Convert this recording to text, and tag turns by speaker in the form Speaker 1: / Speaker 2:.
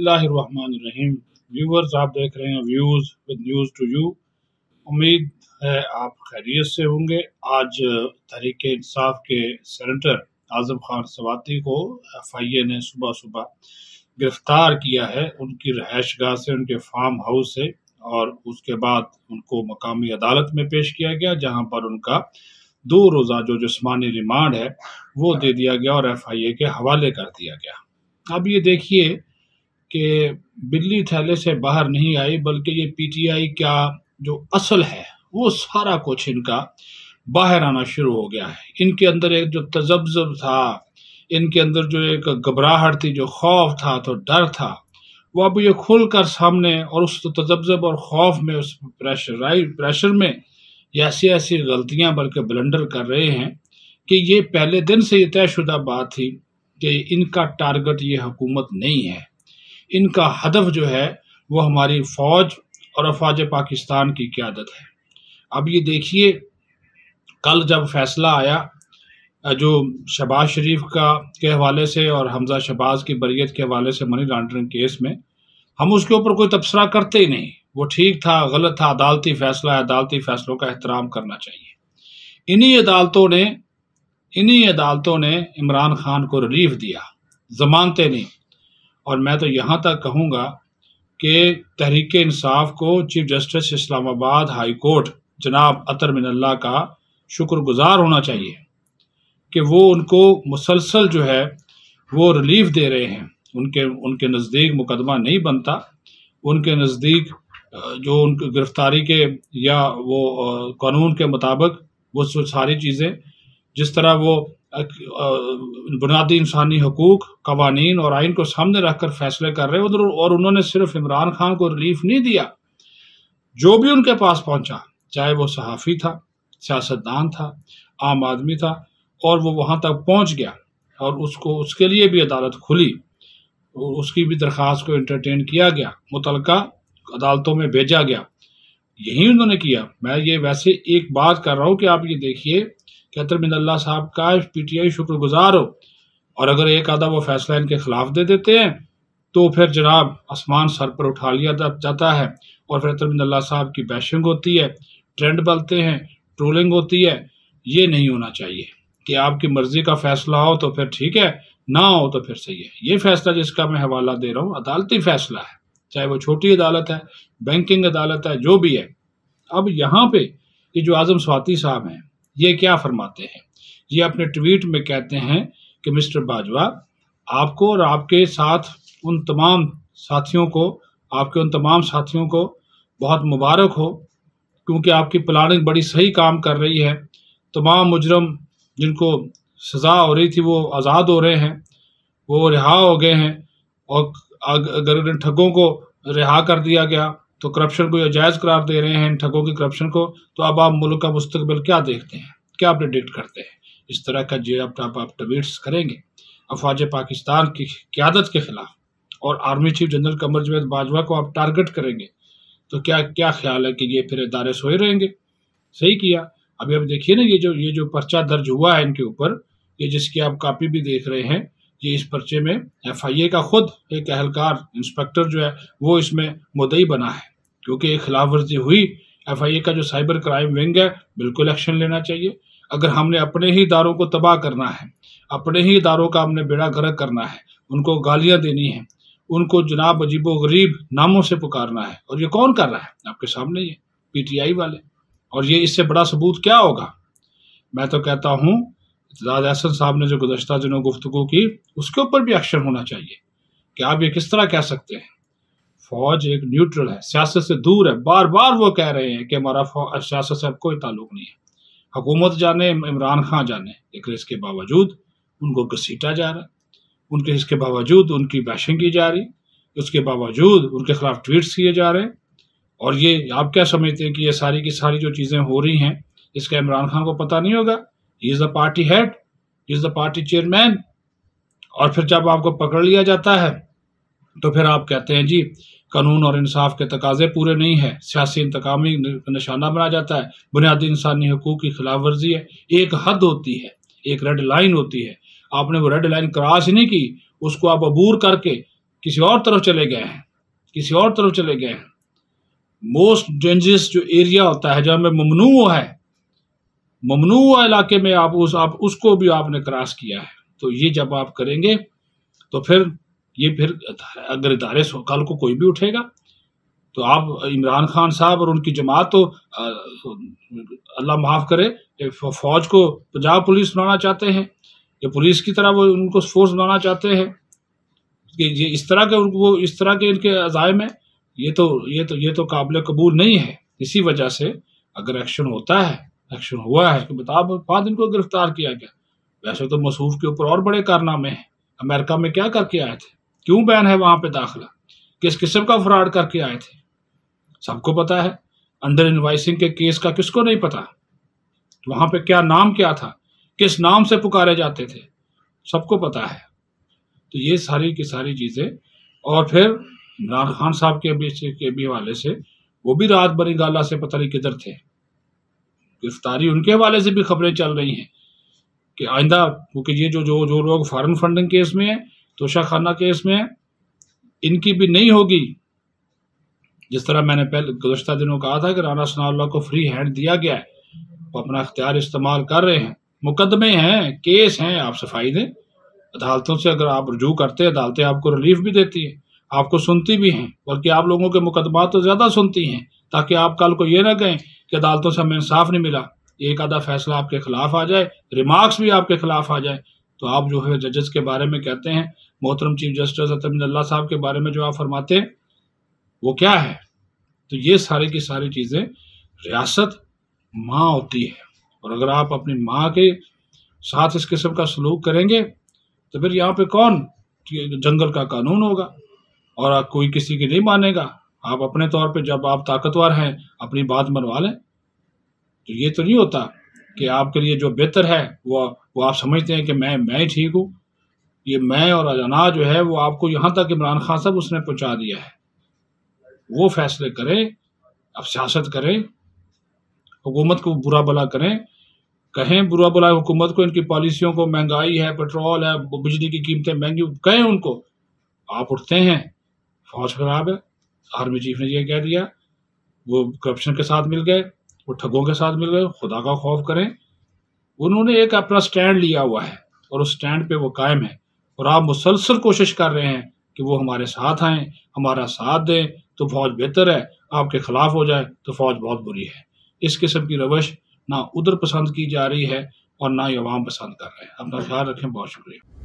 Speaker 1: बिस्मिल्लाहिर्रहमानिर्रहीम व्यूवर्स आप देख रहे हैं views with news to you उम्मीद है आप खैरियत से होंगे आज तहरीक इंसाफ के सेनेटर आजम खान सवाती को एफ आई ए ने सुबह सुबह गिरफ्तार किया है उनकी रहायश गाह से उनके फार्म हाउस से और उसके बाद उनको मकामी अदालत में पेश किया गया जहां पर उनका दो रोज़ा जो जिसमानी रिमांड है वो दे दिया गया और एफ आई ए के हवाले कर दिया गया अब ये देखिए कि बिल्ली थैले से बाहर नहीं आई बल्कि ये पीटीआई का जो असल है वो सारा कुछ इनका बाहर आना शुरू हो गया है इनके अंदर एक जो तजब्जब था इनके अंदर जो एक घबराहट थी जो खौफ था तो डर था वो अब ये खुल कर सामने और उस तजब्जब और खौफ में उस प्रेशर प्रेशर में ये ऐसी ऐसी गलतियाँ बल्कि ब्लंडर कर रहे हैं कि ये पहले दिन से ये तयशुदा बात थी कि इनका टारगेट ये हुकूमत नहीं है इनका हदफ जो है वो हमारी फ़ौज और अफवाज पाकिस्तान की क्यादत है अब ये देखिए कल जब फैसला आया जो शबाज शरीफ का के हवाले से और हमजा शबाज की बरीत के हवाले से मनी लॉन्ड्रिंग केस में हम उसके ऊपर कोई तबसरा करते ही नहीं वो ठीक था गलत था अदालती फ़ैसला है अदालती फ़ैसलों का एहतराम करना चाहिए इन्हीं अदालतों ने इन्हीं अदालतों ने इमरान खान को रिलीफ दिया जमानते नहीं और मैं तो यहाँ तक कहूँगा कि तहरीक इंसाफ को chief justice Islamabad high court जनाब अतर मिनल्ला का शुक्रगुजार होना चाहिए कि वो उनको मुसलसल जो है वो रिलीफ दे रहे हैं उनके उनके नज़दीक मुकदमा नहीं बनता उनके नज़दीक जो उन गिरफ्तारी के या वो कानून के मुताबिक वो सारी चीज़ें जिस तरह वो बुनियादी इंसानी हकूक कवानीन और आइन को सामने रख कर फैसले कर रहे उधर और उन्होंने सिर्फ इमरान खान को रिलीफ नहीं दिया जो भी उनके पास पहुंचा चाहे वो सहाफ़ी था सियासतदान था आम आदमी था और वो वहाँ तक पहुँच गया और उसको उसके लिए भी अदालत खुली उसकी भी दरख्वास्त को इंटरटेन किया गया मुतल अदालतों में भेजा गया यही उन्होंने किया मैं ये वैसे एक बात कर रहा हूँ कि आप ये देखिए कहते बिन अल्लाह साहब का पीटीआई शुक्रगुजार हो और अगर एक आधा वो फैसला इनके खिलाफ दे देते हैं तो फिर जनाब आसमान सर पर उठा लिया जाता है और फिर अतर अल्लाह साहब की बैशिंग होती है ट्रेंड बलते हैं ट्रोलिंग होती है ये नहीं होना चाहिए कि आपकी मर्ज़ी का फैसला हो तो फिर ठीक है ना हो तो फिर सही है ये फैसला जिसका मैं हवाला दे रहा हूँ अदालती फैसला है चाहे वो छोटी अदालत है बैंकिंग अदालत है जो भी है अब यहाँ पे ये जो आज़म स्वाति साहब हैं ये क्या फरमाते हैं ये अपने ट्वीट में कहते हैं कि मिस्टर बाजवा आपको और आपके साथ उन तमाम साथियों को आपके उन तमाम साथियों को बहुत मुबारक हो क्योंकि आपकी प्लानिंग बड़ी सही काम कर रही है तमाम मुजरम जिनको सज़ा हो रही थी वो आज़ाद हो रहे हैं वो रिहा हो गए हैं और अगर ठगों को रिहा कर दिया गया तो करप्शन को जायज़ करार दे रहे हैं इन ठगों के करप्शन को तो अब आप मुल्क का मुस्तबिल क्या देखते हैं क्या प्रिडिक्ट करते हैं इस तरह का जे आप आप ट्वीट्स करेंगे अफवाज पाकिस्तान की क्यादत के ख़िलाफ़ और army chief general Qamar Javed Bajwa को आप टारगेट करेंगे तो क्या क्या ख्याल है कि ये फिर इदारे सोए रहेंगे सही किया अभी अब देखिए ना ये जो ये जो पर्चा दर्ज हुआ है इनके ऊपर ये जिसकी आप कापी भी देख रहे हैं ये इस पर्चे में एफ आई ए का खुद एक अहलकार इंस्पेक्टर जो है वो इसमें मुदई बना है क्योंकि एक खिलाफ वर्जी हुई एफ आई ए का जो साइबर क्राइम विंग है बिल्कुल एक्शन लेना चाहिए अगर हमने अपने ही इदारों को तबाह करना है अपने ही इदारों का हमने बेड़ा गर्क करना है उनको गालियाँ देनी है उनको जनाब अजीबो गरीब नामों से पुकारना है और ये कौन कर रहा है आपके सामने ये पीटीआई वाले और ये इससे बड़ा सबूत क्या होगा मैं तो कहता हूँ इतजाज एहसन साहब ने जो गुजशत दिनों गुफ्तु की उसके ऊपर भी एक्शन होना चाहिए कि आप ये किस तरह कह सकते हैं फौज एक न्यूट्रल है सियासत से दूर है बार बार वो कह रहे हैं कि हमारा सियासत से अब कोई ताल्लुक नहीं है हुकूमत जाने इमरान खान जाने लेकिन इसके बावजूद उनको घसीटा जा रहा है उनके इसके बावजूद उनकी बैशिंग की जा रही उसके बावजूद उनके खिलाफ ट्वीट्स किए जा रहे हैं और ये आप क्या समझते हैं कि ये सारी की सारी जो चीज़ें हो रही हैं इसका इमरान खान को पता नहीं होगा he is the party head he is the party chairman और फिर जब आपको पकड़ लिया जाता है तो फिर आप कहते हैं जी कानून और इंसाफ के तकाजे पूरे नहीं है सियासी इंतकामी निशाना बनाया जाता है बुनियादी इंसानी हकूक़ की खिलाफ वर्जी है एक हद होती है एक रेड लाइन होती है आपने वो रेड लाइन क्रॉस ही नहीं की उसको आप अबूर करके किसी और तरफ चले गए हैं किसी और तरफ चले गए हैं मोस्ट डेंजरस जो एरिया होता है जहाँ हमें ममनू है ममनू इलाके में आप उस आप उसको भी आपने क्रॉस किया है तो ये जब आप करेंगे तो फिर ये फिर अगर इदारे कल को कोई भी उठेगा तो आप इमरान खान साहब और उनकी जमात तो अल्लाह माफ़ करे फौज को पंजाब पुलिस बनाना चाहते हैं या पुलिस की तरह वो उनको फोर्स बनाना चाहते हैं कि ये इस तरह के वो इस तरह के इनके अजायम में ये तो ये तो ये तो काबिल कबूल नहीं है इसी वजह से अगर एक्शन होता है एक्शन हुआ है कि बताओ बाद को गिरफ्तार किया गया वैसे तो मसूफ के ऊपर और बड़े कारनामे हैं अमेरिका में क्या करके आए थे क्यों बैन है वहां पे दाखिला किस किस्म का फ्रॉड करके आए थे सबको पता है अंडर इन्वाइसिंग के केस का किसको नहीं पता तो वहाँ पे क्या नाम क्या था किस नाम से पुकारे जाते थे सबको पता है तो ये सारी की सारी चीज़ें और फिर इमरान खान साहब के भी के भी हवाले से वो भी रात बनी गाला से पता नहीं किधर थे गिरफ्तारी उनके हवाले से भी खबरें चल रही हैं कि आइंदा क्योंकि ये जो जो जो लोग फॉरेन फंडिंग केस में हैं तोशा खाना केस में इनकी भी नहीं होगी जिस तरह मैंने पहले गुजशत दिनों कहा था कि राना सना को फ्री हैंड दिया गया है वो अपना अख्तियार इस्तेमाल कर रहे हैं मुकदमे हैं केस हैं आप सफाई दें अदालतों से अगर आप रजू करते हैं अदालतें आपको रिलीफ भी देती हैं आपको सुनती भी हैं बल्कि आप लोगों के मुकदमा तो ज़्यादा सुनती हैं ताकि आप कल को ये ना कहें कि अदालतों से हमें इंसाफ नहीं मिला एक आधा फैसला आपके खिलाफ आ जाए रिमार्क्स भी आपके खिलाफ आ जाए तो आप जो है जजेस के बारे में कहते हैं मोहतरम चीफ जस्टिस अतमिनल्ला साहब के बारे में जो आप फरमाते हैं वो क्या है तो ये सारे की सारी चीज़ें रियासत माँ होती है और अगर आप अपनी माँ के साथ इस किस्म का सलूक करेंगे तो फिर यहाँ पे कौन जंगल का कानून होगा और कोई किसी की नहीं मानेगा आप अपने तौर पे जब आप ताकतवर हैं अपनी बात मनवा लें तो ये तो नहीं होता कि आपके लिए जो बेहतर है वो वो आप समझते हैं कि मैं मैं ही ठीक हूँ ये मैं और अजाना जो है वो आपको यहाँ तक इमरान खान साहब उसने पहुँचा दिया है वो फैसले करें अब सियासत करें हुकूमत को बुरा भला करें कहें बुरा भला हुकूमत को इनकी पॉलिसियों को महंगाई है पेट्रोल है बिजली की कीमतें महंगी कहें उनको आप उठते हैं फौज खराब है आर्मी चीफ ने यह कह दिया वो करप्शन के साथ मिल गए वो ठगों के साथ मिल गए खुदा का खौफ करें उन्होंने एक अपना स्टैंड लिया हुआ है और उस स्टैंड पे वो कायम है और आप मुसलसल कोशिश कर रहे हैं कि वो हमारे साथ आएँ हमारा साथ दें तो फौज बेहतर है आपके ख़िलाफ़ हो जाए तो फौज बहुत बुरी है इस किस्म की रवश ना उधर पसंद की जा रही है और ना ही अवाम पसंद कर रहे हैं अपना ख्याल रखें बहुत शुक्रिया